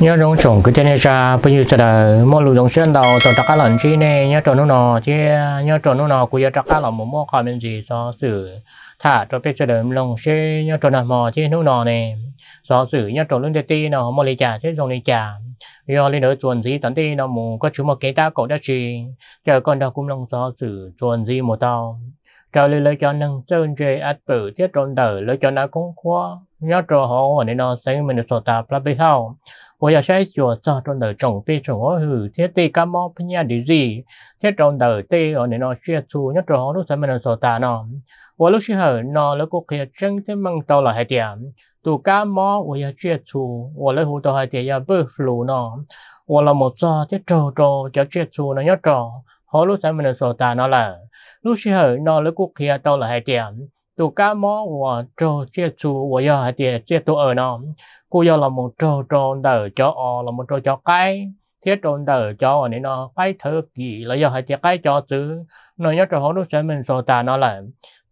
nhớ đóng sủng cái trên ra bây giờ là mua lù đồng xuyên đầu cho tất cả lần chi nè nhớ trộn nô nô chứ nhớ trộn nô nô cũng giờ tất cả một mua khỏi mình gì so sử thả cho bây giờ là lồng xe nhớ trộn là mò chứ nô nô nè so sử nhớ trộn luôn tê nó mua lấy trả chứ dùng lấy trả do lên đó chuẩn gì tận tê nó mù có chú một cái ta cổ đã trì chờ con đó cũng lồng so sử chuẩn gì một tao trở lại lấy cho nâng sơn chơi át tử tiết trộn đời lấy cho nó cũng khó nhớ trộn họ nên nó sẽ mình được sổ tạp là bây sau 我要是学啥种的种地种我去，这地干么不念的 gì，这种的地我那那学出，那种都什么人说的呢？我那时候那那个可以真正梦到了还点，都干么我要学出，我那胡到还点要不服呢，我那么做这周周就学出那要种，好多什么人说的那了，那时候那那个可以到了还点。tụ cá mó và trâu chia chú và do hạt tiền chia tụ ở nó cô giờ là một trò tròn đời cho o là một trò cho cái thiết tròn đời cho nên nó phải thơ kỳ là giờ hay thiết cái cho chứ nó nhớ trò họ lúc sẽ mình so ta nó là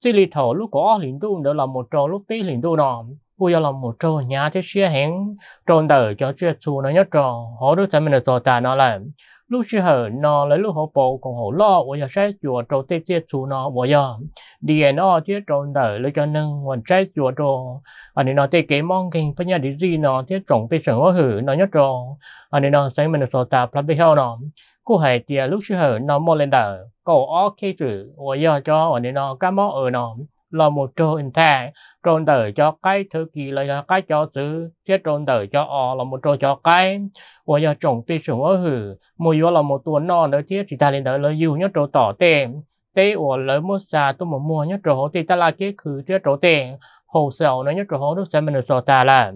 chỉ lý thổ lúc có liền tu đó là một trò lúc tí liền tu nó cô giờ là một trò nhà thế xe hẹn tròn đời cho chưa xu nó nhớ trò họ lúc sẽ mình so ta nó là lúc xưa hở nó lấy lúc hậu bộ còn hậu lo bây giờ sẽ chùa trâu tê tê chú nó bây giờ đi ăn nó chứ trâu đỡ lấy cho nâng còn sẽ chùa trâu anh à, nên nó tê kế mong kinh bây giờ đi gì nó thế trồng bê sừng hử nó nhất trâu anh à, nên nó sẽ mình sổ tà plát bê heo nó cô hãy tia lúc xưa hở nó mò lên đỡ cậu ó kê chữ bây giờ cho anh à, nên nó cá mò ở nó là một trồn thang trồn tử cho cái thứ kỳ là cái cho xứ chết trồn tử cho ọ là một trồn cho cái và giờ trồng tùy sủng ở hử mùi vô là một tuần non nữa chết thì ta lên tới là dù nhất trồn tỏ tiền tế ủa lời mua xa tôi một mùa nhất trồn thì ta là cái khử chết trồn tiền hồ sầu nó nhất trồn lúc xem mình được ta là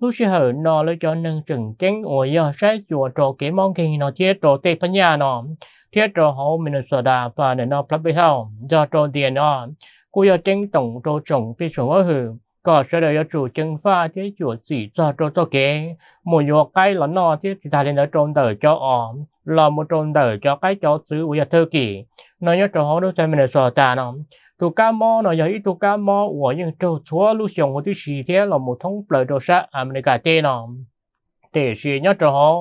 lúc sẽ hở nó lấy cho nâng chừng chén ủa giờ sẽ chùa trồ kế mong kinh nó chết trồ tê phân nhà nó thiết trồ hậu mình sọ đà và nó plắp với hậu do trồ tiền nó 故要正懂做重必须我去，có sẽ đời chủ chân pha thế chủ sĩ cho cho cho kế một vô cái là nó thế thì ta nên trôn tờ cho ọ là một trôn tờ cho cái cho xứ của nhà kỳ nó nhớ cho họ đâu xem mình sò ta nó tụ cá mò nó giờ ít tụ cá mò của những trâu chúa lưu sòng của thứ gì thế là một thông lời đồ sát à mình cả tê nó tê gì nhớ cho họ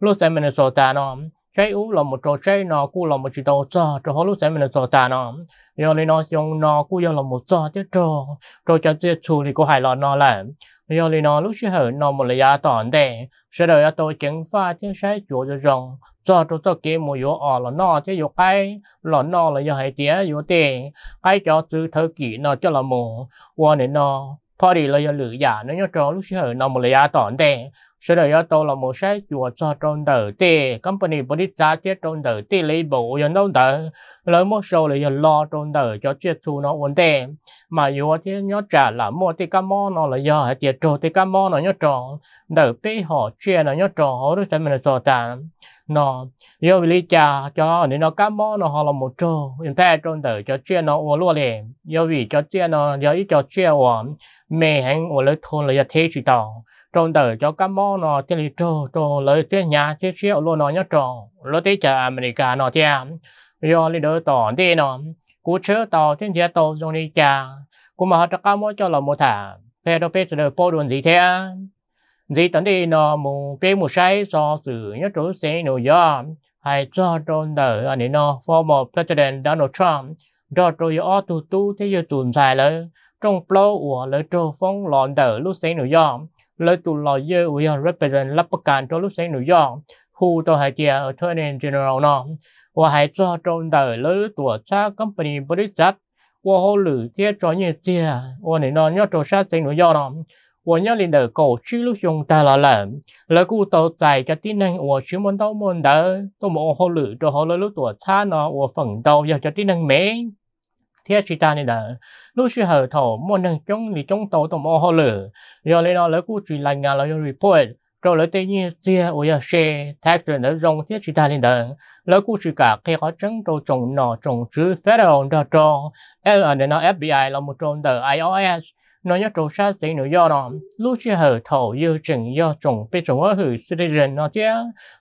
lúc xem mình sò ta nó chơi u là một trò chơi nó cũng là một chỉ đầu cho họ lúc sáng mình trò ta nó giờ này nó dùng nó cũng là một trò chứ trò trò cho chế chủ thì có hại là nó là giờ này nó lúc chưa hở nó một là giá tòn để sẽ đợi tôi chứng pha chứ sẽ chủ cho rồng cho tôi tôi kiếm một yếu ở là nó chứ yếu ai là nó là yếu hay tía yếu tệ, cái cho từ thời kỳ nó cho là một qua này nó lúc giả พอดีเราอย่าหลืออย่านั่นยอดรอลูกเชื่อเราหมดระยะต่อแต่ sẽ đợi ở tàu là một sách chùa cho trong đời tê company body giá tiết trong đời tê lấy bộ dân đầu đời lời một số là lo trong đời cho chuyện thu nó vấn đề mà yếu thì nhớ trả là mua thì cam mò nó là do thì trộn thì cam mò nó nhớ tròn đời tí họ chuyện nó nhớ tròn họ đối với mình là tàn nó yếu lý trả cho nên nó cam mò nó họ là một trộn hiện tại trong đời cho chuyện nó uống luôn liền do vì cho chuyện nó do ý cho chuyện uống mẹ hắn uống lấy thôn là thế chỉ tao trong đời cho cam mò nó thì trộn trộn lấy tiền nhà thì chuyện luôn nó nhớ tròn lấy tí trả America nó thì yo li đỡ tỏ đi nó cú chớ tỏ thiên gia tỏ dùng đi cha cú mà họ cho cao mỗi cho là một thả phe đó phe sẽ po đồn gì thế gì tận đi nó mù phe một sai so sự nhất chỗ sẽ nổi do hay cho đồn đỡ anh ấy nó former president Donald Trump đó rồi ở tu tu thế giờ tụn xài lớn trong plo của lỡ trô phong lòn đỡ lúc sẽ nổi do lỡ tụ lò dơ của represent lập bất cản cho lúc sẽ nổi do khu tàu hải kia ở Attorney General nó 我还着重的了多少 company 不的啥，我好了解专业些，我呢呢要做啥子呢要呢，我要领导搞起了用大了了，了古到在个技能我 chuyên môn đâu môn đó, tôi mà 好了做好了了多少呢，我奋斗要个技能没。thế chỉ ta nên là lúc xưa hở thổ muốn năng chống thì chống tàu tàu mò họ lửa giờ lên đó lấy cụ chỉ lành nhà là report rồi lấy tên như chia ôi xe thay chuyển đến rong thiết chỉ ta liên đợn lấy cú chỉ cả khi có trứng đồ trồng nọ trồng chứ federal đợt tròn em ở nó FBI là một tròn tờ IOS nó nhớ trâu xa sĩ nữ do đó lúc chưa hở thổ dư trình do trùng bị trùng ở hử sư đi rừng nó chứ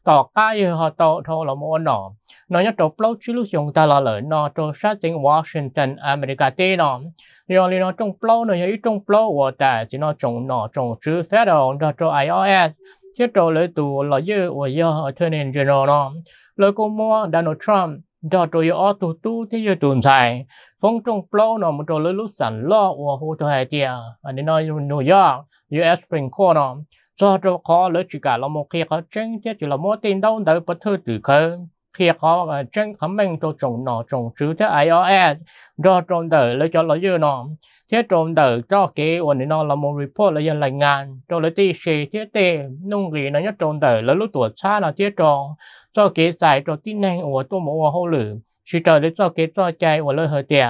tỏ ca dư họ tổ thô là mô nó nó nhớ trâu lâu chứ lúc dùng ta là lợi nó trâu xa sĩ Washington America tê nó nhờ lý nó trông lâu nó nhớ trông lâu của ta chỉ nó trùng nó trùng chứ phép đồ nó trâu IOS chứ trâu lợi tù lợi dư của do Attorney General nó lợi cô mua Donald Trump cho tôi ở tu tu thế giờ tuần sai phong trong plau nó một trò lối lúc sản lo của hồ cho hai tia anh nên nói New York US Supreme Court nó do cho khó lối chỉ cả là một khi có tranh thiết chỉ là một tin đâu tới bất thơ từ khơi khi có và chân khám minh cho chồng nó chồng chứ thế ai ở ad do chồng tử lấy cho nó dư nó thế chồng tử cho cái ổn nó là một report là dân lành ngàn cho lấy tì xì thế tê nung gì nó nhất chồng tử lấy lúc tuổi xa là thế cho cho cái giải cho tin nhanh của tôi một hồ lử chỉ chờ lấy cho cái cho chạy của lời hơi tiền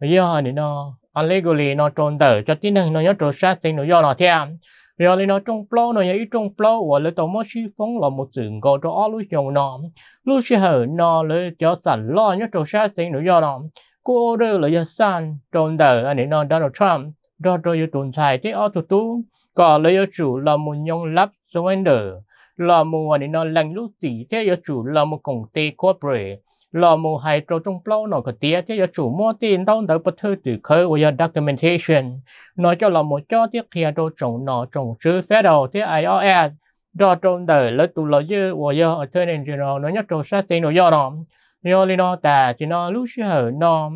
do nó allegory nó chồng tử cho tin nhanh nó nhất chồng xa sinh nó do nó thêm rồi lên nó trong plo nó ấy trong plo và lấy tàu mất chi phong là một sự gọi cho ở lúc chồng nó lúc sẽ hở nó lấy cho sẵn lo nhất trong sát sinh nữa do nó cô đưa lấy ra sẵn trong đời anh ấy nói Donald Trump rồi rồi tồn tại thế ở tụt tu có lấy chủ là một nhóm lắp surrender là một anh ấy nói lành lúc gì thế chủ là một công ty corporate lò mù hay trâu trong plau nó có tía chứ chủ mua tiền đâu đỡ bất thư từ khơi của documentation nó cho lò mù cho tiếc kia trâu trong nó trồng chữ phép đầu thế IOS đó trâu đỡ lấy tụ lợi dư của giờ ở general nó nhất trâu sát sinh đồ do đó nhớ lý nó ta chỉ nó lúc xưa nó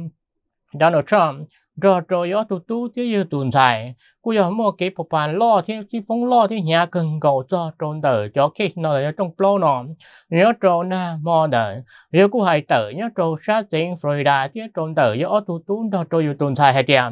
Donald Trump rồi rồi yo tu tụ thế yêu tụn xài cô yo mua cái bộ bàn lo thế, chỉ phong lo thế nhà cần cầu cho trôn tử cho khi nó là trong plo nó nhớ trôn na mò đợi nhớ cô hay tử nhớ trôn sát tiền Florida thế trôn tử yo tu tụ đó trôn yêu tụn xài hay tiệm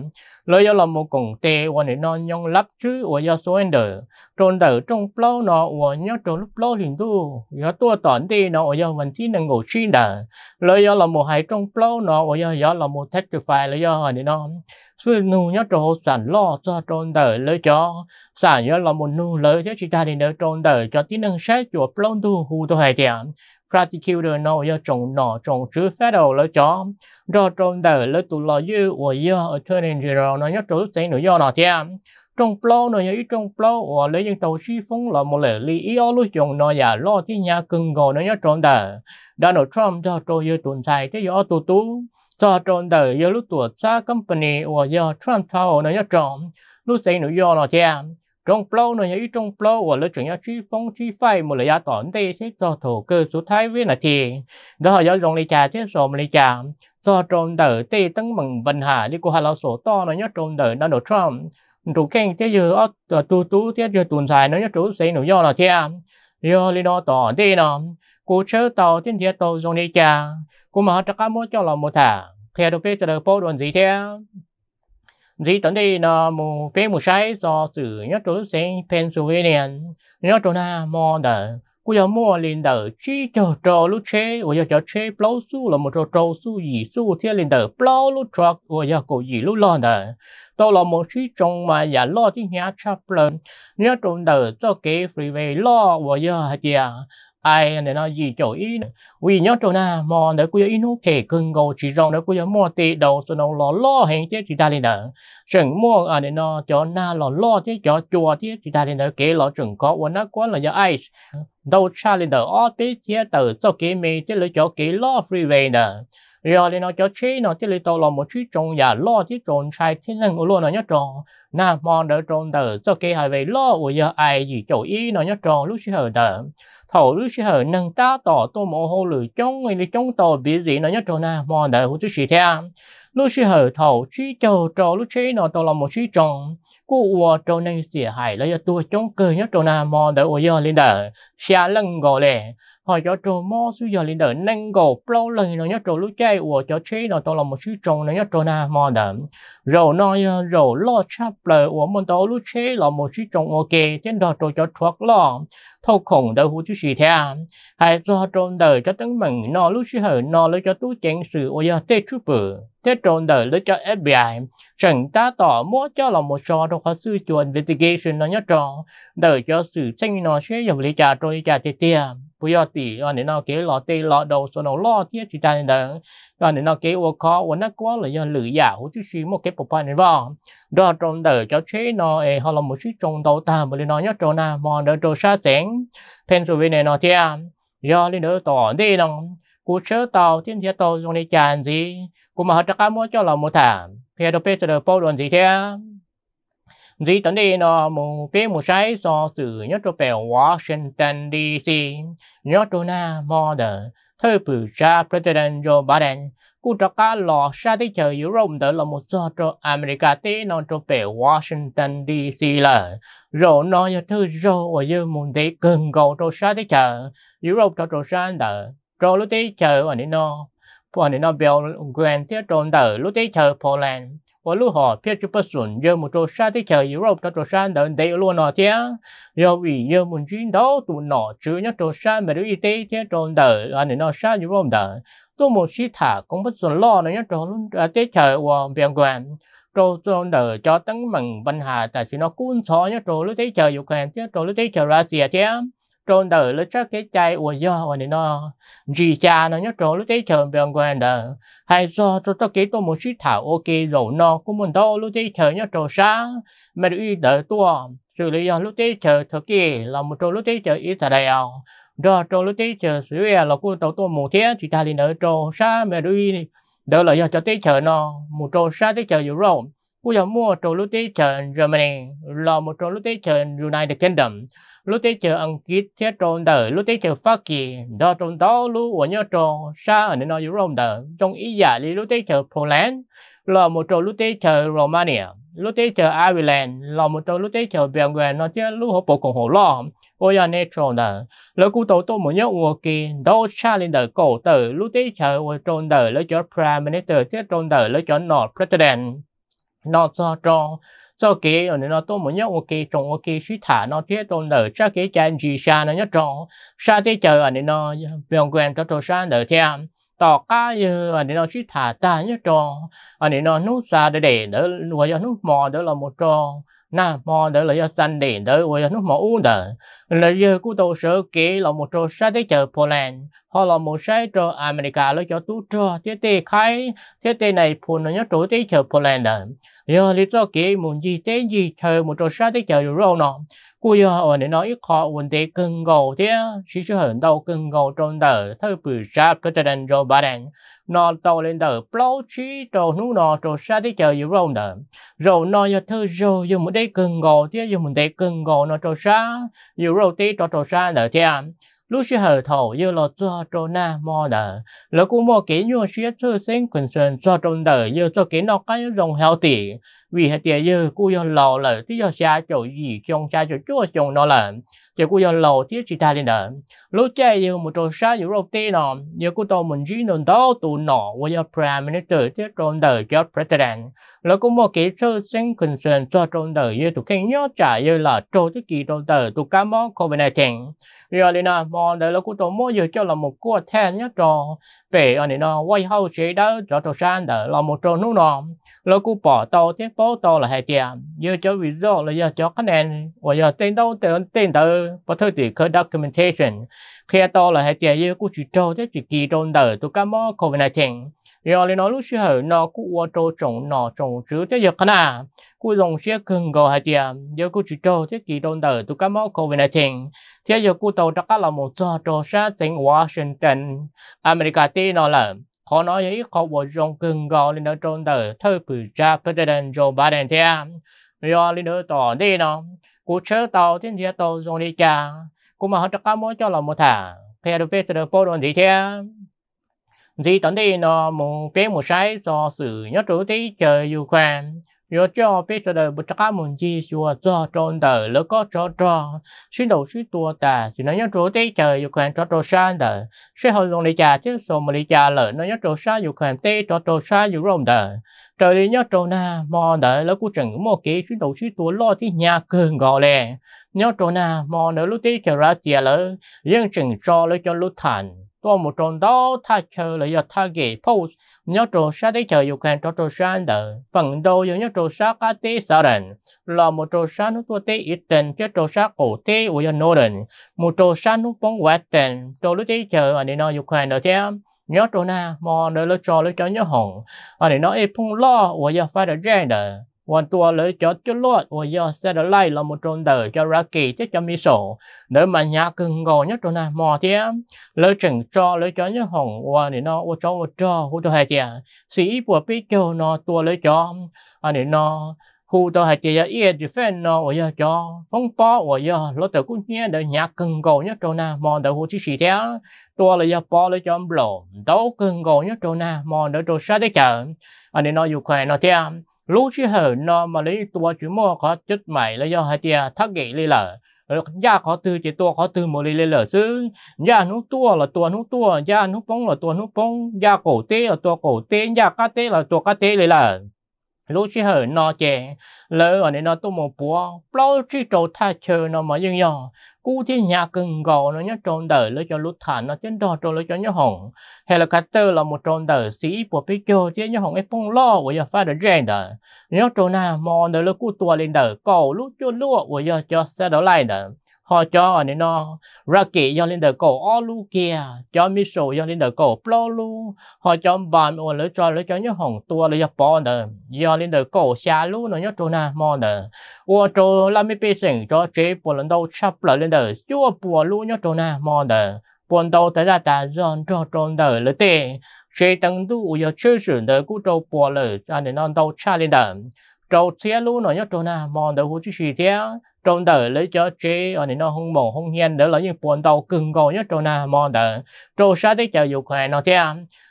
lời yo là một cùng tê và nên non nhong lắp chứ và yo số anh đỡ trôn tử trong plo nó và nhớ trôn lúc plo hình tu yo tua tọn đi nó và yo vẫn chỉ năng ngủ chi đỡ lời yo là một hay trong plo nó và yo yo là một testify lời yo này non suy nụ nhớ trổ sản lo cho trôn đời lấy cho sản nhớ là một nụ lấy cho chị ta đến đỡ trôn đời cho tí năng xét chùa plong tu hù tu hai tiền practical đời nó giờ trồng nọ trồng chữ phép đầu lỡ cho do trôn đời lấy tụ lo dư của giờ ở thơ nên rồi nó nhớ trổ sẽ nụ do nọ tiền trong plo nó nhớ trong plo ở lấy những tàu chi phong là một lệ lý ý ở lúc chồng nọ giả lo thì nhà cưng gò nó nhớ trộn đời Donald trump cho tôi yêu tuần sai thế do tôi tú cho trộn đời do lúc tuổi xa company và do Trump thao nó nhớ trộn lúc xây nó do là chè trong plow nó nhớ trong plow và lúc chuyển nhớ chi phong chi phai một lời giá tổn tê sẽ cho thổ cơ số thái với là chè đó do dòng lý trà thế rồi lý trà cho trộn đời tê tăng bằng vận hạ đi của hà lão sổ to nó nhớ trộn đời nó đổ Trump trụ kênh thế giờ tu tu thế giờ tuần dài nó nhớ trụ xây nó do là chè do lý đó tỏ tê nó cú chớ tàu tiên thiệt tàu dùng đi chà cú mà họ chắc cá mua cho lòng một thả khi được biết được phố đồn gì thế gì tấn đây là mù phê mù sai do sử nhớ trốn sinh Pennsylvania nhớ trốn na à, mò đỡ cú giờ mua liền đỡ chỉ cho trò lúc chế ủa giờ chờ chế plau su là một chỗ trò su gì su thế liền đỡ plow lúc truck ủa giờ cổ gì lúc lo đỡ tao là một chi trong mà giả lo thì nhà chập lớn nhớ trốn đỡ cho cái freeway lo ủa giờ hả chị à? ai nè nó gì chỗ ý vì nhớ chỗ na mò để cứ ý nó thể cưng gầu chỉ rong để cứ mò tì đầu số nó lò lo hẹn chứ chỉ ta lên đỡ sừng mua à nè nó cho na lò lo chứ cho chùa chứ chỉ ta lên đỡ kế lò sừng có uốn nó quá là giờ ai đâu cha lên đỡ ó tê chứ từ cho kế mê chứ lấy cho kế lo free về nè rồi lên nó cho chế nó chứ lấy tàu lò một chút trồng nhà lo chứ trồng sai thế nên luôn nó nhớ tròn na mò đỡ trồng đỡ cho kế hai về lo của giờ ai gì chỗ ý nó nhớ tròn lúc xưa đỡ thổ lúc sẽ hở nâng ta tỏ tô mồ hô lử chống người đi chống tổ bị gì nó nhất trò na mò đợi hữu chú sĩ thế lúc sẽ hở thổ chi chờ trò lúc chế nó tổ là một chi trọng cụ ua trò này xỉa hải lấy tua chống cơ nhất trò na mò đợi ua giờ lên đợi xa lưng gò lệ họ cho trò mò suy giờ lên đời năng gồ lâu lần nó nhớ trò lúc chơi của cho chơi nó to là một suy trồng nó nhớ trò na mò đậm rồi nói ờ, rồi lo chắp lời của mình to lúc chơi là một suy trồng ok trên đó trò cho thoát lo thâu khổng đầu hú chú sĩ thế hay do trộn đời cho tấn mừng nó lúc sư hở nó lấy cho tú chén sự ở giờ tê chú bự tê trộn đời lấy cho FBI chẳng ta tỏ mỗi cho là một trò trong khóa sư chuẩn investigation nó nhớ trò đời cho sự tranh nó sẽ dùng lý trả trôi trả tiền 不要地，让你那给老地老 đầu số nào lo chứ chỉ ta nên 让你那给我 khó 我 nó quá là do lười giả hữu chứ một cái bộ phận này đó trong đời cho chế nó ấy họ là một chút trong đầu ta mà lên nó nhất trong nào mà đỡ trâu xa sáng thêm số về này nó thia do lên đỡ tỏ đi nó cú sớ tàu thiên thiên tàu trong này chàn gì cú mà họ chắc cá cho là một thảm thì đâu biết sẽ được bao gì thế dĩ tấn đi nó mù bế mù trái so sử nhất cho bè Washington DC nhất cho na mò đờ thơ bử cha President Joe Biden cú cho cá lò xa tới chờ yếu rộng đỡ là một do cho America tế nó cho bè Washington DC là rồi nó như thư rồi ở giờ muốn để cần cầu cho xa tới chờ yếu rộng cho cho xa đỡ rồi lúc tới chờ ở đây nó còn nó bèo quen tiếp trốn đỡ lúc tới chờ Poland 我路好偏就不顺，要么做山的桥，要么做山能得路哪天？要为要么军头做哪只要做山没得一 day 天做的，啊你那山要么的，做么西塔 cũng bất 顺 lo nữa nhất 做 à tết trời và biển quan trâu trâu nở cho tấn mừng văn hà tại vì nó cuốn xó nhớ trâu lúc tết trời dục kèm chứ trâu lúc tết trời ra xìa chứ trôn đời lúc chắc cái chai ủa do và nên nó gì cha nó nhớ trốn lúc thấy trời về ngoài đờ hay do cho cho cái tôi muốn suy thảo ok rồi nó cũng muốn đâu lúc thấy trời nhớ trốn sáng mà được ý đỡ tua xử lý do lúc thấy trời thời kỳ là một trốn lúc thấy trời ít thật đầy đó trốn lúc thấy trời xử lý là cũng tàu tôi một thế chỉ ta đi nở trốn sáng mà được ý đỡ là do cho thấy trời nó một trốn sáng thấy trời nhiều rồi cũng giờ mua trốn lúc thấy trời Germany là một trốn lúc thấy trời United Kingdom lúc tế chờ ăn kít thế trộn đời lúc tế chờ phát kỳ đó trộn đó lúc ở nhớ trộn xa ở nơi nói yếu rộng đời trong ý giả dạ lý lúc tế chờ Poland là một trộn lúc tế chờ Romania lúc tế chờ Ireland là một trộn lúc tế chờ Belgrade nó chứ lúc hộp bộ cộng hồ lo ôi anh ấy trộn đời lúc cụ tổ tôi muốn nhớ ua kỳ đó xa lên đời cổ tử lúc tế chờ trộn đời lúc cho Prime Minister thế trộn đời lúc cho North President nó cho trộn cho cái ở nó tôi muốn nhớ ok cái trong một suy thả nó thế tôi nở cho cái chân gì xa nó nhất trong xa thế chờ ở nó biên quen cho tôi xa nở theo tỏ cá như anh nó chỉ thả ta nhớ trò anh nó nút xa để để đỡ nuôi cho nút mò đỡ là một trò na mò đỡ là cho xanh để đỡ nuôi cho nút mò u đỡ là giờ của tôi sợ kỹ là một trò xa thế chờ Poland họ là một sai trò America lấy cho tú trò thế tê khai thế tê này phun nó nhớ trò thế chờ Poland đỡ à yo li to ke mun ji te ji thơ một trò sa te chờ rồi rô nọ cô yo ở để nói khó vấn đề cần gầu thế chỉ chưa hận đâu cần gầu trong tờ thơ bự sa cho cho đàn rồi bà đàn nó tàu lên tờ bao chi trò nú nọ trò sa te chờ rồi rô nọ rồi nó yo thơ rồi yo một đây cần gầu thế yo một đây cần gầu nó trò sa yo rô te trò trò sa nợ thế à lúc xưa hờ thầu như là cho trô na mò đỡ lúc cũng mò kỹ như xưa thư sinh quần sơn cho trông đỡ như cho kỹ nó cái dòng heo tỉ vì hạt tiền như cũng như lò lỡ tí do xa chỗ gì trong xa chỗ chua chồng nó lợn giờ cô giờ lầu thiết chỉ ta lên đỡ lúc chơi giờ một trò sáng giờ đầu tiên nọ giờ cô tôi mình chỉ nên đó tụ nọ qua giờ prime minister thiết trong đời cho president là cũng một cái sơ sinh concern cho trong đời giờ tụi kinh nhớ trả giờ là trâu thứ kỳ trong đời tụi cá món covid 19 giờ lên nào mà đời là cô tôi mỗi giờ cho là một cô thèn nhớ trò về ở này nọ quay hậu chế đó cho trò sáng đỡ là một trò nút nọ là cô bỏ tàu thiết bố tàu là hai tiền giờ cho result là giờ cho cái nền và giờ tên đâu tên tên từ thơ và thơ thì có documentation khi đó là hệ tiền yêu của chị trâu thế chỉ kỳ trâu nở tụ cá mò covid 19 rồi lên nói lúc xưa nó cũng qua trâu trồng nọ trồng chứ thế à. à? giờ cái nào cũng dùng xe cưng gọi hệ tiền yêu của chị trâu thế kỳ trâu nở tụ cá mò covid 19 thế giờ cũng tàu đặc là một do trò sát tỉnh Washington America tê nó là họ nói vậy họ bộ dùng cưng gọi lên nó trâu nở thơ bự cha President Joe Biden thế rồi lên nó tỏ đi nó cú chớ tàu thiên địa tàu dùng đi chả cú mà họ cho cá mỗi cho là một thả phe đồ phe sờ po đồ gì thế gì tận đây nó một phe một sai so sử nhất chủ tí trời dù khoan yo cho biết cho đời bút cá muốn gì xua cho trôn đời lỡ có cho cho xin đầu xin tua ta chỉ nói nhớ trốn tây trời yêu quen cho trô san đời sẽ hồi lòng lý trà chứ số mà lý trà lỡ nói nhớ trô sa yêu quen tây cho sa yêu rồng đời trời đi nhớ trô na mò đời lỡ cú chừng một kỹ xin đầu xin tua lo thì nhà cường gò lè nhớ trô na mò đời lúc tây trời ra tiệt lỡ riêng chừng cho lỡ cho lúc thành có một trong đó ta chờ là giờ ta ghé nhớ trò sa để chờ yêu can trò trò phần đầu nhớ trò sa cá tê sa đần là một trò sa nó tua tê ít tên chứ trò sa cổ tê uy nô đần một trò sa nó bóng quẹt tên trò lúc tê anh nói yêu can đờ nhớ trò na mò đờ lỡ trò lỡ cho nhớ hồng anh nói ê phong lo uy giờ phải đờ ra đờ วันตัวเลยจอดจุดลวดวันยอเซดไล่เรา một tròn đời cho ra kỳ chứ cho mi sổ nếu mà nhà cưng gò nhất tròn này mò thế lấy chỉnh cho lấy cho nhất hỏng và à, để nó ô cho ô cho hú cho hai tia. sĩ của pi cho nó tua lấy cho anh để nó hú cho hai tiền ý thì phải nó ô cho phong po ô giờ lỗ tử cú nhé để nhà cưng gò nhất tròn này mò để hú chỉ sĩ thế tua lấy giờ po lấy cho ông lỗ đấu cưng gò nhất tròn này mò để tròn sát đấy chờ anh để nó dù khỏe nó thế รู้ชื่อเหอนอมาเลยตัวจุโมขอจุดใหม่แล้วยอหาเตียทักเกเลยเหรอย่าขอตือเจตัวขอตือโมลีเลยเหรอซึ่งย่านุ่ตัวละตัวนุ่ตัวย่านุ่ปงละตัวนุ่ปงย่าโกเต้ละตัวโกเต้ย่ากาเต้ละตัวกาเต้เลยล่ะ lúc chỉ hở nó chè lỡ ở đây nó tu một búa bao chỉ trâu tha chờ nó mà dưng nhỏ cú thiên nhà cưng gò nó nhớ trôn đỡ lỡ cho lút thả nó trên đò trôn lỡ cho nhớ hỏng hay là cái tơ là một trôn đỡ sĩ của phía cho chứ nhớ hỏng ấy phong lo của giờ phải được rèn đỡ nhớ trôn nào mò đỡ lỡ cú tua lên đỡ cầu lút cho lúa của giờ cho xe đó lại đỡ họ cho anh nên nó ra kỹ do lên đời cổ o lu kia cho mi sổ do lên đời cổ plo lu họ cho bà mi ổn lỡ cho lỡ cho nhớ hỏng tua lấy cho bò nè do lên đời cổ xa lu nó nhớ trô na mò nè ua chỗ là mi bê sỉnh cho chế bùa lần đầu chắp lỡ lên đời chúa bùa lu nhớ trô na mò nè buồn đầu tới ra ta giòn cho tròn đời lỡ tệ chế tăng đủ do chưa sửa đời cú trâu bùa lỡ anh nên non đầu cha lên đời trâu chia lu nó nhớ trâu na mòn đầu hú chú xì chia trâu đờ lấy cho chế ở nên nó hung mồ hung hiền đỡ lấy những buồn đầu cứng gò nhớ trâu na mòn đờ trâu sa đấy chờ dù khỏe nó chia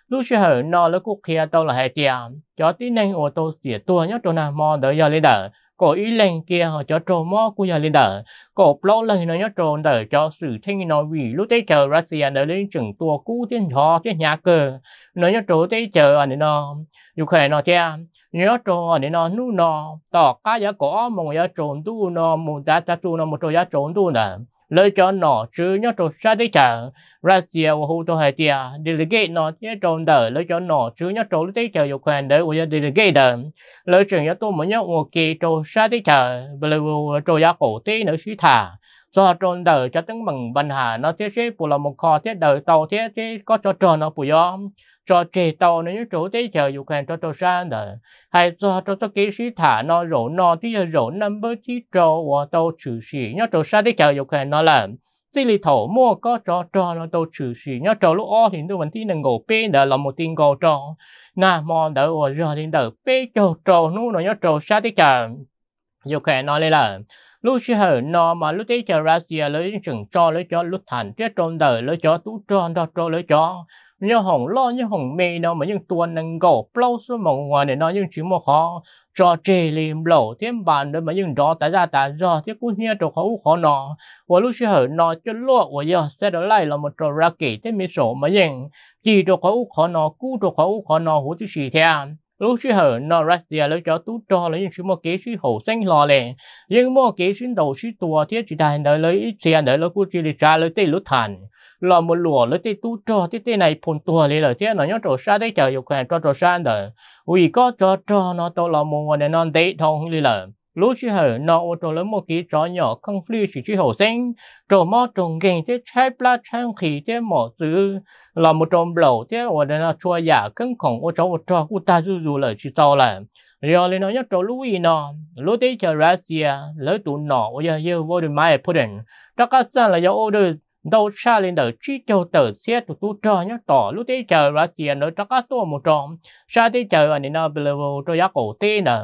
lu sư hở nó lấy cúc kia tôi là hệ chia cho tí nên ô tô tia tua nhớ trâu na mòn đỡ giờ lấy đỡ có ý lên kia họ cho trộn mó của nhà lên đỡ có lỗ lần nó nhớ trộn đỡ cho sự thanh nó vì lúc tới chờ Russia nó lên trưởng tua cũ tiên họ tiên nhà cờ nó nhớ trộn tới chờ anh nó dù khỏe nó cha nhớ trộn anh nó nu nó tỏ cá giá có một giá trộn tu nó một giá ta tu nó một trộn giá trộn tu nè lời cho nó chứ nhớ trộn xa đi chẳng ra chia và hụ tôi hay tia delegate nó nhớ trộn đỡ lời cho nó chứ nhớ trộn lúc đấy chờ dục quyền đỡ của delegate đỡ lời chuyện nhớ tôi mới nhớ một kỳ trộn xa đi chẳng và lời trộn giá cổ tí nữ sĩ thà do trộn đỡ cho tiếng bằng bần hà nó thiết chế bù là một kho thiết đời tàu thiết chế có cho trộn nó bù yom cho trì tàu nó chỗ tế chờ dù khen cho cho xa nở hay cho cho cho kỹ sĩ thả nó rổ nó tí giờ rổ năm bơ tí trò và tàu trừ sĩ nhớ chỗ xa tế chờ dù khen nó là chỉ lì thổ mua có cho trò nó tàu trừ sĩ nhớ chỗ lúc o thì tôi vẫn tin là ngộ bê nè là một tin gò trò nà mò đỡ và giờ đến đỡ bê cho trò nu nó nhớ chỗ xa tế chờ dù khen nó lên là lúc xưa hở nó mà lúc tế chờ ra xìa lấy chừng cho lấy cho lúc thành chết trôn đời lấy cho tú tròn đó trôn lấy cho như hồng lo như hồng mê nó mà những tuần nâng gỗ plau xuống mộng ngoài để nó những chuyện mà khó cho chê liềm lộ thêm bàn đó mà những đó tại ra tại do thế cũng nhớ chỗ khó khó nó và lúc xưa hở nó cho lụa và giờ sẽ đó lại là một trò ra kỹ thêm mới sổ mà những chỉ chỗ khó khó nó cú chỗ khó khó nó hủ thứ gì theo lúc sư hở nó ra giờ lúc cho tú cho lấy những sư mô kế sư hồ xanh lo lệ nhưng mô kế sư đầu sư tùa thiết chỉ đại đợi lấy ít xe đợi lấy cô chỉ lịch trả lấy tê lúc thành lo một lùa lấy tê tú cho tê tê này phồn tùa lấy lời thế nó nhớ trổ xa đấy chờ dục khỏe cho trổ xa đợi vì có cho cho nó tao lò mù ngoài non tê thông lấy lời lúc chỉ hở nọ ô tô lớn một ký chó nhỏ không phi chỉ chỉ hậu sinh trò mò trồng gành thế trái pla trang khí thế mỏ dư là một trộm lẩu thế ở đây là chua giả cân khổng ô cháu một trò u ta dư dư lời chỉ sau là rồi lên nó nhất trò lũ y nọ lũ thế chờ Russia à, lấy tụ nọ ô giờ yêu vô được mai pudding đó các dân là do ô được đâu xa lên đời chỉ châu tờ xe tụ tu trò nhá tỏ lúc thế chờ Russia à, nữa cho các tua một trò xa thế chờ anh ấy nói bây giờ cho giá cổ tê nè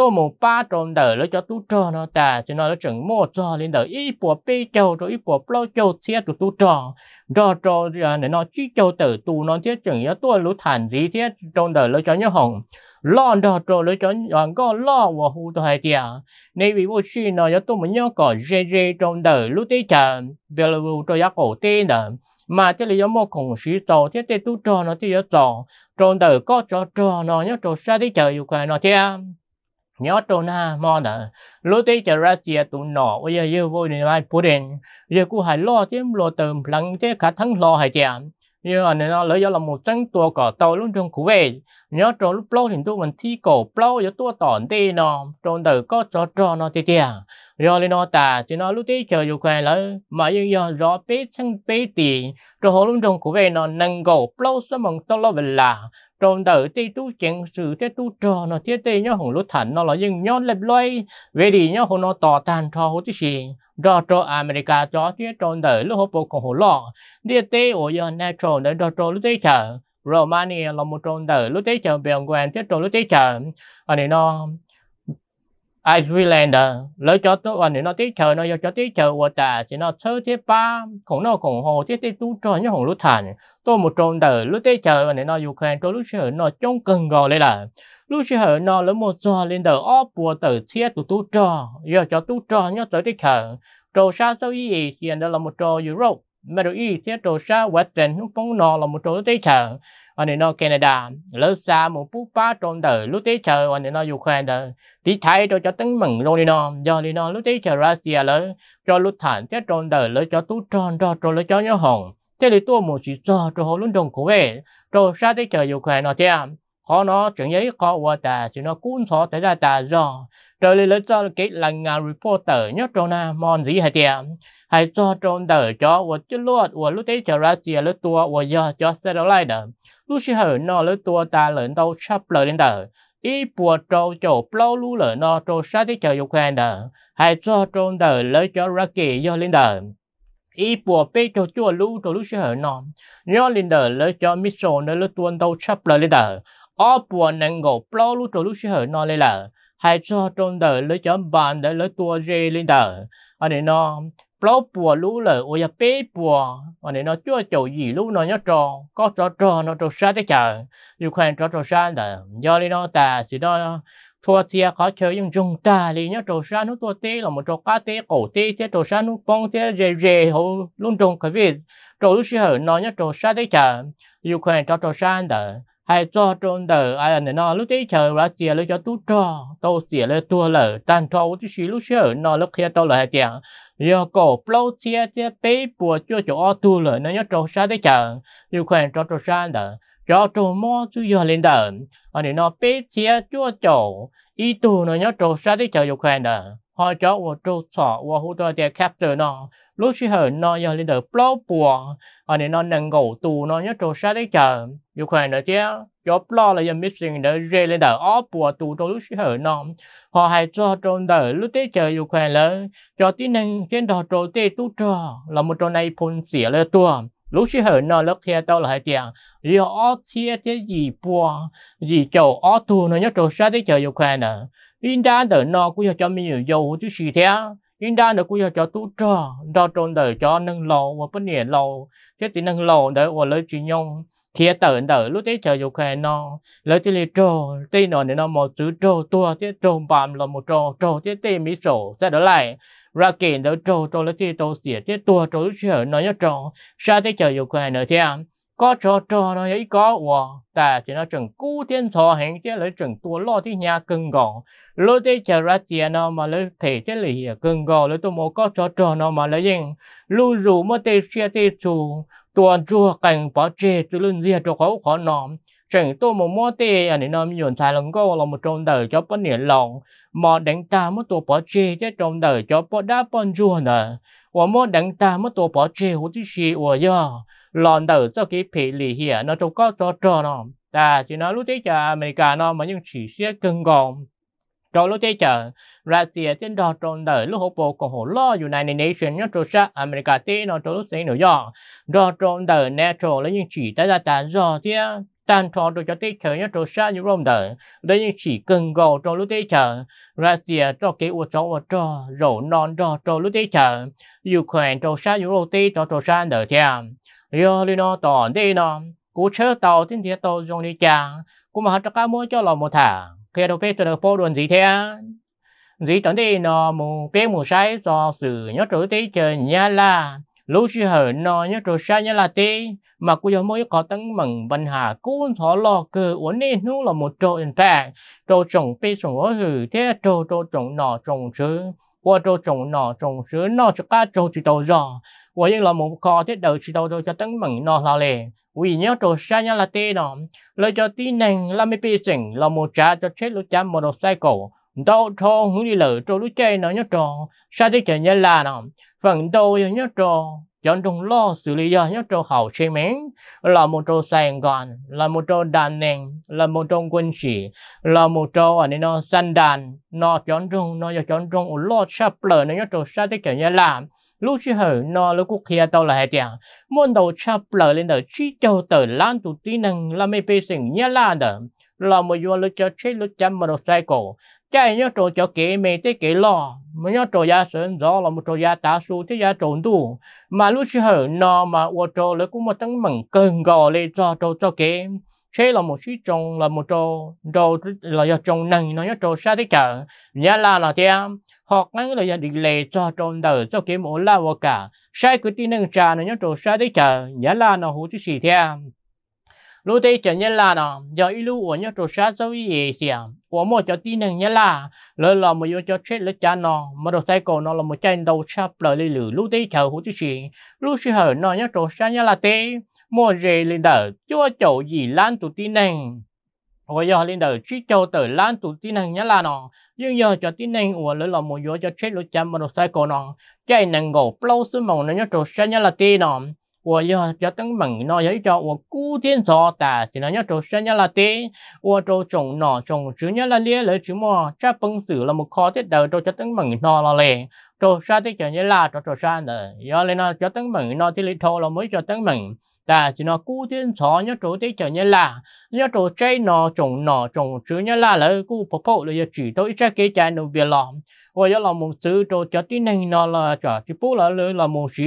tôi muốn ba trộn đỡ nó cho tu trò nó ta cho nó nó chẳng mua cho lên đỡ ít bộ bê châu rồi ít bộ bao châu xe tụ tu trò rồi trò để à, nó chi châu tử tu nó thiết chẳng nhớ tôi lũ thản gì thiết trộn đỡ nó cho nhớ hồng lo đó trò nó cho còn à, có lo và hù tôi hay tiệt vì vô chi nó cho tôi nhớ có dê dê trộn đỡ lũ tê chờ về là vô cho cổ tê nữa mà thế là do một khủng sĩ tổ thế tê tu trò nó thì do tổ trộn đời có cho trò nó nhớ trò xa đi chờ yêu quái nó thế nhớ trâu na mò đó lối tê chợ ra chia tụ nọ bây giờ yêu vô này mai bố đen giờ cũng hãy lo thêm lo tầm lắng thế cả thắng lo hãy chạm như anh nó lấy do là một trắng tua cỏ tàu luôn trong cú về nhớ trong lúc lâu thì tôi mình thi cổ lâu cho tua tỏn tê nó trong đời có cho cho nó tê tê do lên nó ta thì nó lúc tí chờ dù khỏe lấy mà nhưng do rõ bế sang bế tì rồi hồ luôn trong cú về nó nâng cổ lâu sẽ mong tao lo về là trong đời thì tu chuyện sự thế tu trò nó thiết tê nhớ hồng lúc thẳng nó là nhưng nhớ lập loay về đi nhớ hồng nó tỏ tàn trò hồ tí gì do cho America cho thiết trôn đời lúc hộp bộ cổ hồ lọ địa tế ổ dân nè trôn đời do cho lúc tế chở Romania là một trôn đời lúc tế chở bèo quen thiết trôn lúc tế chở ở đây nó Iceland à, lấy cho tôi còn à, nó tí chờ nó cho tí chờ của ta sẽ nó sơ thế ba cũng nó cũng hồ thế thế tu cho nhớ hồng lúc thành tôi một tròn tờ lúc thế chờ này nó Ukraine cho lúc chờ nó trông cần gò lên là lúc chờ nó lấy một giò lên tờ óp của tờ thiết tu tu trò giờ cho tu cho nhớ tới thế chờ trò xa sâu gì thì đó là một trò Europe mà đôi ý thế trò xa quá trình không bóng nọ là một chỗ tế chờ anh nên nó Canada lỡ xa một phút phá tròn đời lúc tế chờ anh nên nó Ukraine đời tí thấy cho cho tấn mừng rồi đi nó do đi nó lúc tế chờ Russia lỡ cho lúc thản thế tròn đời lỡ cho tú tròn đó tròn lỡ cho nhớ hồng thế thì tôi một chỉ cho cho họ luôn đồng của về trò sa tế chờ Ukraine nó thế à? có nó chuyện giấy khó qua ta thì nó cũng khó tới ra ta do rồi lấy lấy cho cái là nhà reporter nhất trong na mòn gì hay tiệm hay cho trong đời cho và chứ luôn và lúc đấy chờ ra chia lúc tua và do cho xe đâu lại đỡ lúc xí hở nó lúc tua ta lên đâu sắp lời lên đời ý bùa trâu chỗ plau lũ lỡ nó trâu sát đi chờ quen đời hay cho trong đời lấy cho ra kỳ do lên đời ý bùa bê cho chua lũ cho lúc xí hở nó nhớ lên đời lấy cho missile nó lúc tuôn đâu sắp lời lên đời ở bộ nâng ngộ bao lúc trò lúc sư hở nó lê lở hay cho trong tờ lấy chấm bàn để lấy tua rê lên tờ ở đây nó bao bộ lúc lở ôi bê bộ ở đây nó chưa chỗ gì lúc nó nhớ trò có trò trò nó trò xa tới chờ dù khoan trò trò xa tờ do lý nó tà thì đó thua tia khó chơi nhưng dùng ta lý nhớ trò xa nó thua tê là một trò cá tê cổ tê thế trò xa nó bông thế rề rề hồ luôn trồng cái việc trò lúc sư hở nó nhớ trò xa tới chờ dù khoan trò trò xa tờ hay cho trôn đời ai anh nó lúc đấy chờ là xìa lúc cho tu cho tô xìa lấy tua lở tan cho chứ xí lúc chờ nó lúc kia tôi là hai tiền giờ cổ plau xìa xìa bế bùa cho chỗ o tu lở nó nhớ trâu xa đấy chờ yêu quen cho trâu xa đỡ cho trâu mò chú giờ lên đỡ anh nó bế xìa cho chỗ ý tu nó nhớ trâu xa đấy chờ yêu quen đỡ họ cho ô trâu sọ ô hú tôi tiền capture nó lúc chỉ hờ nó giờ lên được blog buồn, ở nên nó nâng gỗ tù nó nhất trâu sát đấy chờ dù khoản nữa chứ cho blog là giờ missing để rê lên được ó buồn tù trong lúc chỉ hờ nó họ hay cho trong đời lúc tế chờ dù khoản lớn, cho tí năng trên đó trộn tế tu trò là một trâu này phun xỉa lên tua lúc chỉ hở nó lúc theo tao lại tiền giờ ó chia thế gì buồn, gì chầu ó tù nó nhất trâu sát đấy chờ dù khoản nữa, in đa đời nó cũng cho mình nhiều dầu chứ gì thế nhưng đa được quy cho tu trò đo trôn đời cho nâng lầu và bất nhiệt lầu thế thì nâng lầu để và lấy chuyện nhông khi tờ tờ lúc tí chờ dục khỏe nó lấy chỉ lì trò tí nó nên nó một chữ trò tua thế trò bàm là một trò trò thế tí mỹ sổ sẽ đỡ lại ra kiện đó trò trò lấy tí tô xỉa thế tua trò lúc chờ nói nhớ trò sao thế chờ dục khỏe nữa thế à? có cho cho nó ấy có và ta chỉ nó chẳng cú thiên thọ hẹn chứ lấy chẳng tua lo thì nhà cưng gò, lo thế chờ ra tiền nó mà lấy thể chứ lì cưng gò, lấy tôi mua có cho cho nó mà lấy gì lưu rủ mà tê xe tê chủ tuần chùa cảnh bỏ chê từ lưng dìa cho khó khó nòm chẳng tôi mà mua tê à nên nó nhuận xài lần gò là một trong đời cho bất niệm lòng mà đánh ta mất tổ bỏ chê chứ trong đời cho bỏ đá bón chùa nè và mất đánh ta mất tổ bỏ chê hú chứ gì và do lòn đầu cho cái phê lì hiền nó đâu có cho à, cho nó ta chỉ nói lúc đấy chờ mình cả nó mà những chỉ sẽ cân gòn rồi lúc đấy chờ ra tiền trên đó trong đời lúc hộp bộ của hồ lo United Nations nhất rồi sa America tí nó trong lúc sinh nữa do rồi trong đời natural là những chỉ tới ra tàn do thế tan trò rồi cho tí chờ nhất rồi sa như rong đời đấy những chỉ cần gò trong lúc đấy chờ ra cho cái uo cho uo cho rổ non cho trong lúc đấy chờ Ukraine trong sa như rô tí trong trong sa đời theo yo li nó tòn đi nó cú chơi tàu tin thiệt tàu dùng đi chả cú mà cho cá mua cho lò một thả kia đâu phê từ đầu phô đồn gì thế gì tận đi nó mù bé mù sai do sự nhớ trỗi tí chờ nhà là lúc chỉ hở nó nhớ trỗi sai nhà là tí mà cú giờ mới có tăng mừng văn hà cú thọ lo cơ uốn nên nu là một trâu trội phải trâu trồng phê trồng ở hử thế trâu trâu trồng nọ trồng chứ qua trâu trồng nọ trồng chứ nọ cho cá trâu chỉ tàu giò 我用了 một co thế đầu chỉ đầu tôi cho tấn mừng nó lo lề vì nhớ trò xa nhá là tê nó lời cho tí nền là mấy bê sừng là một trả cho chết lúc chạm một sai cổ đâu thô hướng đi lỡ trò lúc chơi nó nhớ trò xa thế chả nhớ là nó phần đầu nhớ trò chọn trong lo xử lý do nhớ trò hậu xe mén là một trò sài gòn là một trò đàn nền là một trò quân sĩ là một trò ở à, nó săn đàn nó chọn trong nó do chọn trong lo sắp lỡ nó nhớ trò xa thế chả nhớ làm lúc chứ hở nó lúc cũng kia tao là hệ tiền muốn đầu chập lờ lên đời chỉ cho tờ lan tụ tí năng là mấy bê sinh nhá là đờ là một vô lúc cho chết lúc chăm mà đọc sai cổ chạy nhớ trộn cho kế mê tới kế lo mà nhớ trộn giá sơn gió là một trộn giá tá su thế giá trộn đủ mà lúc chứ hở nó mà ô trộn lúc cũng một tăng mừng cơn gò lên cho trộn cho kế chế là một chú trồng là một trâu trâu là do trồng nâng nó do trâu sao thế cả nhớ là là thế hoặc ngay là do định lệ cho trâu đời cho cái mỗi là vô cả sai cứ tin nâng trà nó do trâu sa thế cả nhớ là nó hú chứ gì thế lúc đây chẳng nhớ là nó do ít lúc của nhớ trâu sao sau gì gì của một chỗ tin nâng nhớ là lỡ là một chỗ chết là cha nó mà đồ sai cổ nó là một chân đầu sao lời lử lúc đây chờ hữu thứ gì lúc sư hở nó nhớ trâu sao nhớ là thế mua rể lên đỡ chúa chỗ gì lan tụ tin nành và giờ lên đỡ chỉ cho tới lan tụ tin nành nhá là nó nhưng giờ cho tin nành của lỡ là một giờ cho chết lối chăm mà nó sai cổ nó chạy nàng gỗ plau xuống màu nó nhớ trổ sáng nhá là tin nó và giờ cho tấn mừng nó giấy cho và cú thiên so ta thì nó nhớ trổ sáng nhá là tin và trổ trồng nọ trồng chữ nhá là lia lỡ chữ mò cha bưng sử là một khó thiết đầu cho tấn mừng nó là liền trổ xa thì cho nhớ là trổ xa sáng nữa giờ lên nó cho tấn mừng nó thì lấy thô là mới cho tấn mừng ta chỉ nó cú tiên chó nhớ chỗ thế chờ nhớ là nhớ chỗ chơi nó trồng nó trồng chứ nhớ là lỡ cú phổ phổ là chỉ tôi ra cái trái nó về làm và giờ là một sự chỗ cho tí này nó là cho chỉ phú là lỡ là một sự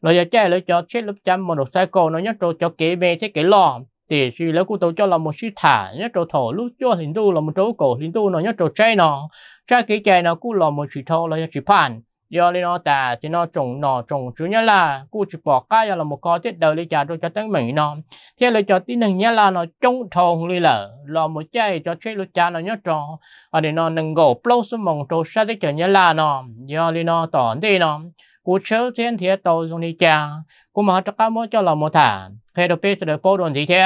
là giờ chơi lỡ cho chết lớp trăm mà đồ sai cổ nó nhớ chỗ cho kế về thế cái lò, thì chỉ lỡ cú tôi cho là một sự thả nhớ chỗ thổ lúc cho hình tu là một chỗ cổ hình tu nó nhớ chỗ chơi nó ra cái trái nó cú là một sự thô là chỉ phản do lý nó tà thì nó trồng nó trồng chủ nhớ là cụ chỉ bỏ cái là một con thiết đầu lý trả cho tới mình nó thế là cho tí năng nhớ là nó trông thòng lý lở lo một chai cho chơi lúc trả nó nhớ trò ở đây nó nâng gỗ plâu số mong trâu sa tích cho nhớ là nó do lý nó tỏn đi nó cụ chớ thiên thiết tàu xuống lý trả, cụ mà cho cá mối cho là một thả thế đầu tiên sẽ được cô đồn gì thế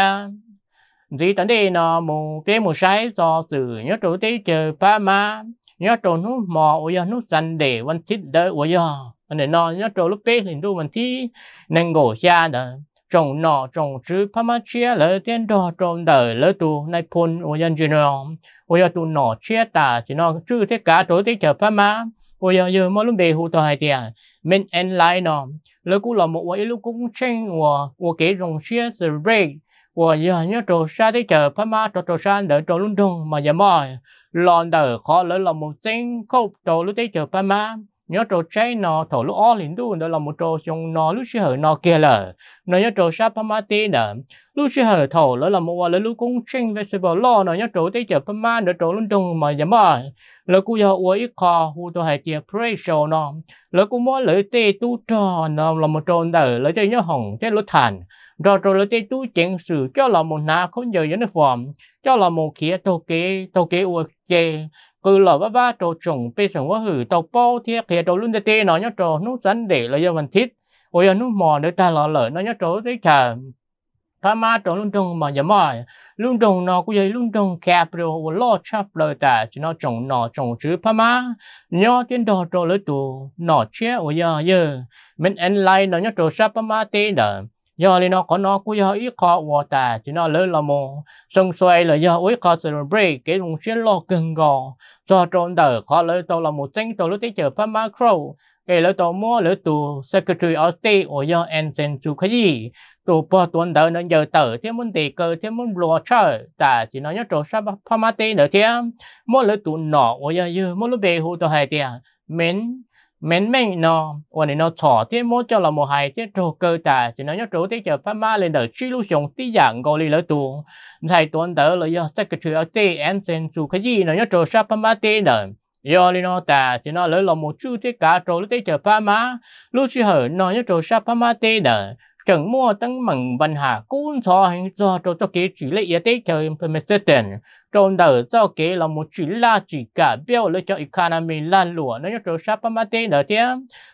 gì tấn đi nó một cái một sai do sự nhớ trụ tí chờ ba má nhớ trâu nó mò ôi giờ nó săn để văn thiết đỡ ôi anh để nó nhớ trâu lúc tết thì tôi mình thi nên ngủ cha đó trồng nọ trồng chứ pa ma chia lỡ tiền đỏ trồng đỡ lỡ tu nay phun ôi dân chuyện nào ôi giờ tu nọ chia ta chỉ nó chứ thế cả tổ thế chờ pa ma ôi giờ giờ mà lúc bề hụ tòa hai tiền mình en lại nọ lỡ cũng là một ôi lúc cũng tranh của của cái trồng chia the break 我呀，你做啥的？这他妈做做啥的？做轮中嘛也嘛，乱的可能了 một tiếng khúc 做 lúc đấy chờ ba má nhớ trò chơi nó thổ lúc ó liền đu đó là một trò dùng nó lúc sẽ hở nó kia lở nó nhớ trò sắp pa ma tê nở lúc sẽ hở thổ đó là một quả lúc cũng chênh về sự bảo lo nó nhớ trò tê chờ pa ma nó trò luôn đông mà giờ mà lỡ cú giờ uống ít kho hù tôi hãy chia pray show nó lỡ cú mỗi lỡ tê tu trò nó là một trò nở lỡ cho nhớ hỏng thế lúc thành rồi rồi là tôi tu chuyện sự cho là một nà không giờ dẫn phòng cho là một kia tổ kế tổ kế uất chê cứ là ba ba tổ trùng bây giờ quá hử tổ bao thiệt kia tổ luôn tê nó nhớ tổ nút sẵn để là do mình thích ôi giờ nút mò để ta lo lỡ nó nhớ tổ thấy cả tham ma tổ luôn trùng mà giờ mỏi luôn trùng nó cũng vậy luôn trùng kẹp rồi và lo chấp lời ta chỉ nó trùng nó trùng chứ tham ma nhớ tiền đồ tổ lấy tù nó chết ôi giờ giờ mình anh lại nó nhớ tổ sắp pa ma tê đó do li nó có nó cũng do ít khó vô tà chỉ nó lớn là một sân xoay là do ít khó celebrate cái vùng xuyên lo gần gò do trộn đời khó lớn tàu là một sinh tàu lúc tới chờ phát macro cái lớn tàu mua lớn tù secretary of state ở do anson chú cái gì tù bỏ tuần đời nó giờ tờ thế muốn tỷ cơ thế muốn lo chờ tà chỉ nó nhớ trộn sắp phát mati nữa thế mua lớn tù nọ ở do như mua lúc về hồ tàu hai tiền mến mến mến nó và nên nó thọ thế mô cho là một hai thế trâu cơ tà thì nó nhớ trâu thế chờ phát ma lên đời suy lưu sống tí dạng gọi là tu thầy tuấn tớ là do tất cả thứ ở tê em xem su cái gì nó nhớ trâu sắp phát ma tê đời do nên nó tà thì nó lấy lòng một chút thế cả trâu thế chờ phát ma lưu suy hở nó nhớ trâu sắp phát ma tê đời chẳng mua tăng mừng văn hà cũng cho hình cho cho cho cái chỉ lấy yết tế cho implementation trong đó cho cái là một chỉ là chỉ cả biểu lấy cho economy lan lụa nó cho sắp mà tên đó thế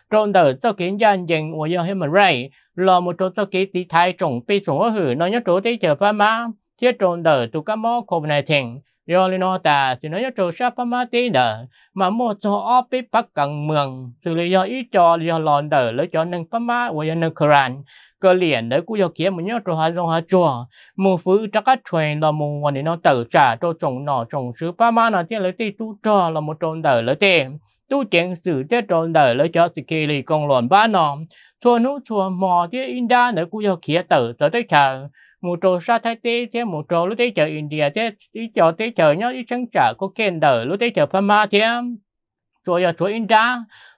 trong đó cho cái dân dân của dân human right là một cho cho cái tí thái trọng bị xuống hữu nó nhớ chỗ tế chờ phá má thiết trong đó tụ các mô covid 19 yo li no ta chỉ nói cho sa pa ma ti đờ mà mua cho ở bị bắt cần mường xử lý do ý cho do lòn đờ lấy cho nâng pa ma và nâng koran cơ liền đấy cũng do kia mình nhớ cho hai dòng hai chùa mua phứ chắc các truyền là mua hoàn nó tự trả cho chồng nọ chồng sứ pa ma nó tiền lấy tiền tu cho là một tròn đờ lấy tiền tu chuyện sự thế tròn đờ lấy cho sự kia lì con lòn ba nọ thua nút thua mò thế in da đấy cũng do kia tự tới tới chờ một trò sa Thái tê thế một trò lúc tê chờ India thế đi chờ tê chờ nhớ đi chẳng trả có kèn đỡ lúc tê chờ Pama thế rồi giờ chúa India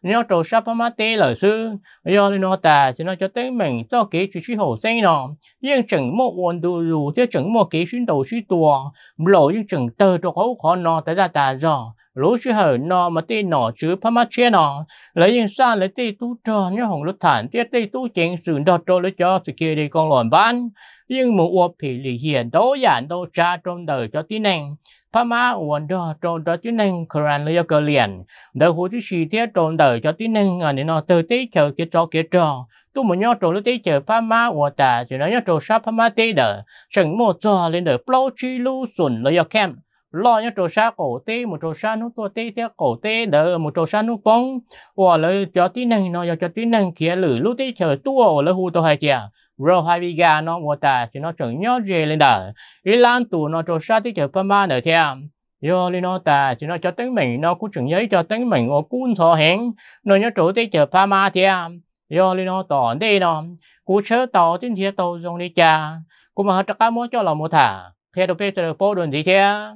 nhớ trò sa Pama tê lời sư do nó ta thì nói cho tới mình cho kế chỉ chú hồ sinh nó nhưng chẳng một ổn đủ đủ thế chẳng một kế chuyên đầu suy tùa lộ nhưng chẳng tờ cho khó khó nó tới ra ta rồi lũ chứ hở nó mà tê nó chứ phá mắt chế nó lấy yên xa lấy tê tu trò nhớ hồng lúc thản tê tê tu chén sự đọt trò lấy cho sự kia đi con lòn bán nhưng một ốp thì lì hiền tố giản tố cha trong đời cho tí nành pa ma uốn đó trong đó tí nành khran lấy cơ liền đời hồ tí xì thế trong đời cho tí nành ở nên nó từ tí chờ kia cho kia cho tu một nhau trong lúc tí chờ pa ma uốn ta chỉ nói nhau trong sa pa ma tí đờ sừng mô cho lên đời plau chi lu sùn lấy kem lo nhau trong sa cổ tê một trong sa nó to tê theo cổ tê đỡ một trong sa nó bóng hoặc lấy cho tí năng nó cho tí năng kia lử lúc tí chờ tua là hồ tôi hai chè rồi hai vị gà nó mua ta chỉ nó chuẩn nhớ gì lên đời ý lan tù nó cho sát tí chờ phân ba nữa theo Do lên nó ta chỉ nó cho tính mình nó cũng chuẩn giấy cho tính mình ở cuốn sổ hẹn nó nhớ trôi tí chờ phân ba theo Do lên nó tỏ đi nó cú chớ tỏ tin thiệt tàu dùng đi cha Cũng mà hết cả mối cho là mua thả theo đồ bê được bố đường gì theo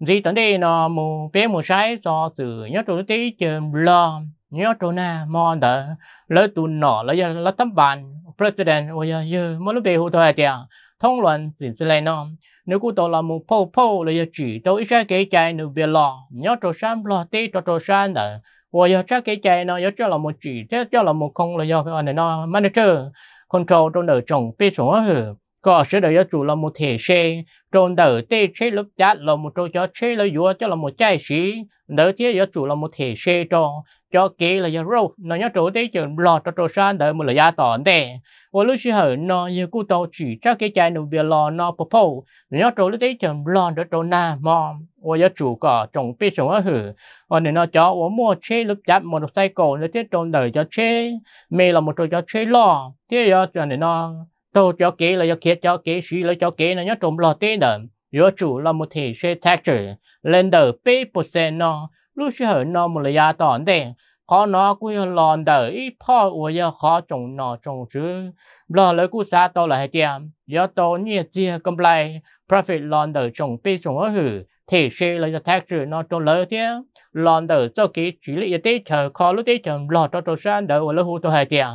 gì tận đây nó mù bé mù sai do sự nhớ trôi tí chờ lo nhớ trôi na mòn đỡ lỡ tù nọ lỡ lỡ tấm bàn president 我呀哟，冇得被糊涂下掉。通论是之类呢，你古到了木泡泡了要举到一些给债你别了，你要做山不地做做山的，我要这给债呢，要叫了木举，这叫了木空了要个呢呢，慢点做，control 到哪种被什么？có sự cho chủ là một thể xe trong đời tê chế lúc chát là một trâu cho chế là vua cho là một trai sĩ đời thế cho chủ là một thể xe cho cho kế là giáo râu nó nhớ chỗ tê trường lò cho trâu san đời một là gia tòn tê và lúc xưa hở nó như cụ tàu chỉ cho cái chai nụ bia lò nó bố phô nó nhớ chỗ tê trường lò cho trâu na mò và giáo chủ có trồng bê trồng ở hử và nên nó cho ổ mua chế lúc chát một xe cổ nó thế trong đời cho chế mê là một trâu cho chế lò thế giáo cho nên nó tàu cho kế là kia cho kế sĩ là cho kế là nhớ trộm lò tê nở do chủ là một thể xe tractor lên đờ bê bột xe nó lúc sẽ hở nó một là gia tòn đê khó nó cũng lòn đờ ít pho ủa yếu khó trồng nó trồng chứ lò lấy cú xa tàu là hai tiệm do tàu nhẹ chia cầm lại profit lòn đờ trồng bê trồng ở hử thì sẽ là thách sự nó cho lợi thế lòn đầu cho cái chỉ là cái chờ khó lúc cái chờ lo cho cho sang đầu và lúc tổ hai tiền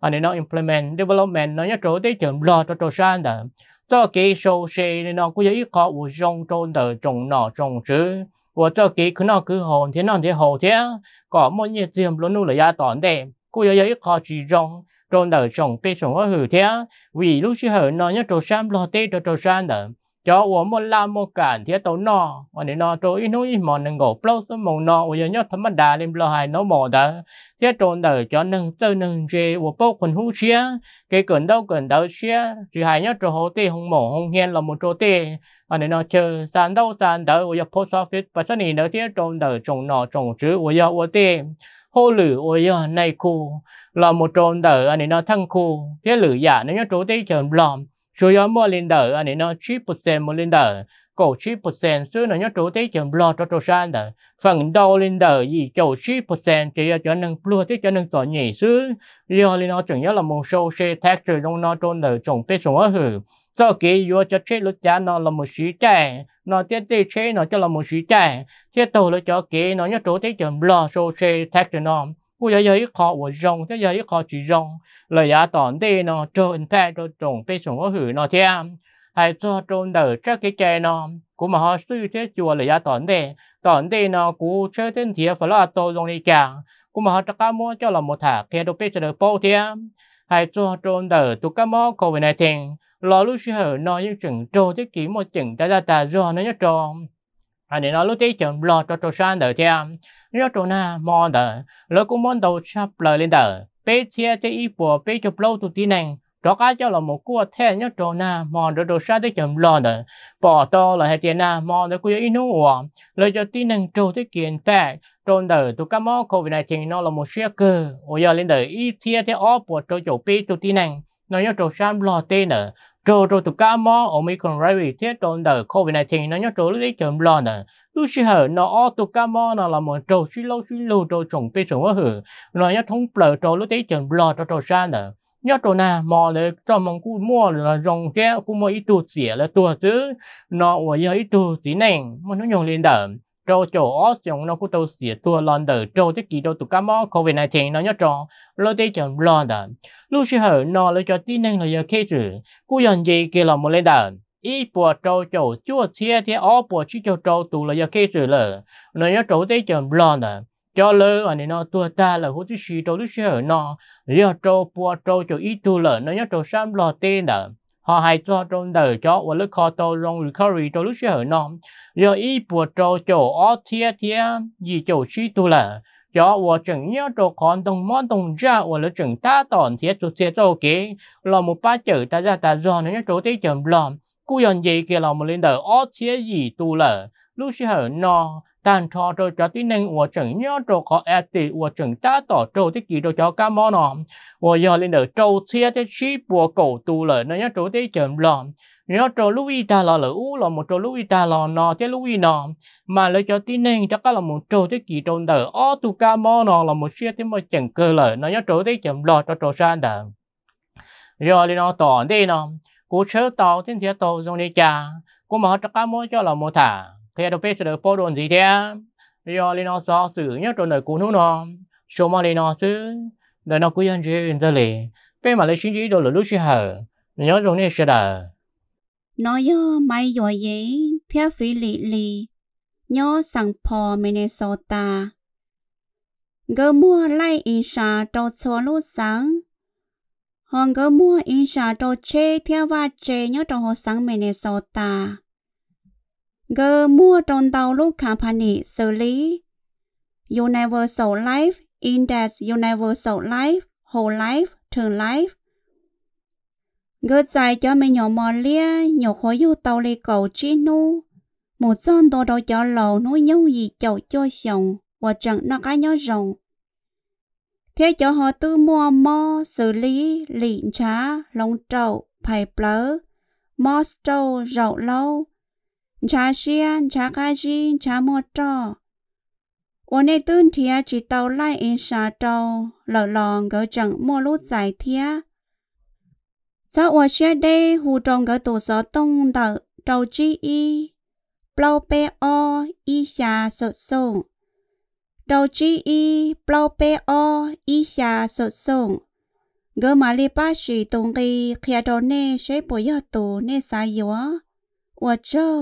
anh ấy nó implement development nó nhớ chỗ cái chờ lo cho tổ sản đầu cho cái sâu xe nên nó cũng dễ khó u trong trong đầu trong nọ trong chữ và cho cái cứ nó cứ hồn thế nó thế hồ thế có một nhiệt diêm luôn luôn là gia tòn đẹp cũng dễ khó chỉ trong trong đầu trong bên trong hử thế vì lúc xưa nó nhớ tổ sản lo tê cho tổ sản đầu cho wo một la một kan thiết to nọ wa ni nọ to i no i mo nang go plo so mo no wo yo nyo tham da lim lo hai no mo da thia to da cho nâng tơ nâng je wo bốc quần hú chia ke cần đâu cần đâu chia chỉ hai nhớ to ho te hong mo hong hian là một chỗ te wa ni nọ chơ sàn đâu sàn da wo yo post office pa sa ni no thiết to da trồng nọ trồng chữ wo yo wo te hô lử ôi yo này cô là một tròn đỡ anh à, nó thăng cô thiết lử giả nó nhớ chỗ tới chờ lòm số yếu mua lên đỡ anh ấy nói chip một sen mua lên đỡ cổ chip một sen xưa nó nhớ chỗ thấy chấm lo cho chỗ san đỡ phần đầu lên đỡ gì chỗ chip một sen chỉ cho nâng plua thế cho nâng tỏ nhỉ xưa do lên nó chẳng nhớ là một số xe thác rồi trong nó trôn đỡ trồng bê trồng ở hử sau khi vừa cho chế lúc cha nó là một sĩ trẻ nó tiết đi chế nó cho là một sĩ trẻ thế tàu nó cho kế nó nhớ chỗ thấy chấm lo show xe thác rồi nó 我也有一個我用，即有一個主用，嚟也當地呢，做唔睇到仲俾送我去呢添，係做做到這幾隻呢，古咪可需要即做嚟也當地，當地呢古車真鐵佛拉到用嚟講，古咪可大家摸咗落冇睇，佢都俾咗嚟報添，係做做到大家摸過嚟聽，落路時候呢要整做啲幾冇整得得得咗呢一種。anh nói lúc tí chẳng lo cho tôi sang đời theo nếu tôi na mò đời lỡ cũng muốn đầu sắp lời lên đời bé chia cho ít bùa bé chụp lâu tụi tí này đó cái cho là một cua thế nhớ trâu na mò rồi đồ sa tới chậm lo nữa bỏ to là hệ tiền na mò rồi cua ít nô lời cho tin năng trâu tới kiện tệ trôn đời tụ cá mò covid này thì nó là một xe cơ ôi giờ lên đời ít thế thế ó bỏ trâu chỗ pi tụ tin năng nó nhớ trâu sa lo tiền nữa rồi rồi tục cá mò omicron ray thiết đồn đờ covid 19 nó nhớ rồi lấy chấm lo nè lúc xưa hở nó ô tụ cá mò nó là một trâu xí lâu xí lâu rồi chuẩn bị quá hở nó nhớ thông bờ rồi lúc đấy chấm lo cho trâu xa nè nhớ trâu nè mò để cho mong cú mò là rồng kia cú mò ít tuổi xỉa là tuổi chứ nó ở giờ ít tu xí nè mà nó nhồng lên đờ cho ở trong nó cũng tàu xỉa tua lon đờ cho tất kỷ đô tụ cá mó covid 19 nó nhớ cho lo tê chẳng lon đờ lúc xưa hở nó lấy cho tin năng là giờ kê rử cú dần gì kia là một lên đờ ý bùa trâu chỗ chúa chia thì ở bùa chứ cho trâu tụ là giờ kê rử lờ nó nhớ chỗ tê chẳng lon đờ cho lơ anh nó tua ta là hút chứ xì trâu lúc xưa hở nó giờ trâu bùa trâu chỗ ý tu lờ nó nhớ trâu sam lò tên đờ họ hay cho trong đời cho và lúc họ tôi trong recovery trong lúc sẽ hở nó giờ ý bộ cho chỗ ở thia thia gì chỗ suy tu là cho và chẳng nhớ cho con đồng món đồng ra và lúc chẳng ta tổn thia tu thia cho kế là một ba chữ ta ra ta do nên chỗ thấy chậm lòng cú dần gì kia là một lên đời ở thia gì tu là lúc sẽ hở nó 但 cho cho cho tí nên của chẳng nhớ cho có ai e thì của chẳng ta tỏ cho tí kỳ cho cá mò nọ của giờ lên đỡ trâu xe thế chi của cổ tu lỡ nó nhớ cho chậm lọ nhớ cho Louis ta lọ lỡ u lọ một cho Louis ta lọ nọ thế Louis nọ mà lấy cho tí nên chắc là một trâu thế kỳ trong đỡ ó tu cá mò nọ là một xe thế mà chẳng cơ lỡ nó nhớ cho chậm lọ cho trâu san đỡ giờ lên nó tỏ đi nọ cú sớ tàu thiên thiệt tàu dùng đi cha cú mà họ chắc cá mò cho là một thả ခေတော့ပေးစတဲ့ပေါ်တော့ဒီတဲ့ရော်လီနော်ဆော့ဆူညတော့နဲ့ကိုနုံနော်ရှောမလီနော်ဆူဒါနော်ကိုရန်ကျင်းတယ်လေပေးမလေးရှင်းကြီးတော့လို့ရှိဟာညောင်းုံနဲ့ရှက်တာနော်ယောမိုင်းယောရင်ဖျက်ဖီလီလီညောဆောင်ဖော်မင်းနေဆိုတာကမောလိုက်အင်ရှာတော့ချောလို့ဆောင်ဟောကမောအင်ရှာတော့ချေဖျက်ဝါချေညောတော့ဟောဆောင်မင်းနေဆိုတာ Gơ mua tròn tàu lúc company xử lý. Universal Life Index Universal Life Whole Life term Life Gơ dài cho mình nhỏ mò lia nhỏ khối dù tàu lì cầu chi nu. Một giòn đồ đồ cho lầu nuôi nhau gì chậu cho sòng và chẳng nó cái nhỏ rồng. Thế cho họ tư mua mò xử lý lịn trá lông trậu phải blớ mò trâu rậu lâu ชาเชียนชากาจีชาโมจอวันในตื่นเทียจิตเตาไล่เองชาโตเหล่าลองก็จังโมลุใจเทียซาอวเชียได้หูตรงก็ตัวสอตรงเตาเตาจีอีเปล่าเปออีชาสดส่งเตาจีอีเปล่าเปออีชาสดส่งก็มาลีป้าสีตรงกีเคียโดเน่ใช้ปวยตัวเนสายยัวอวเจ้า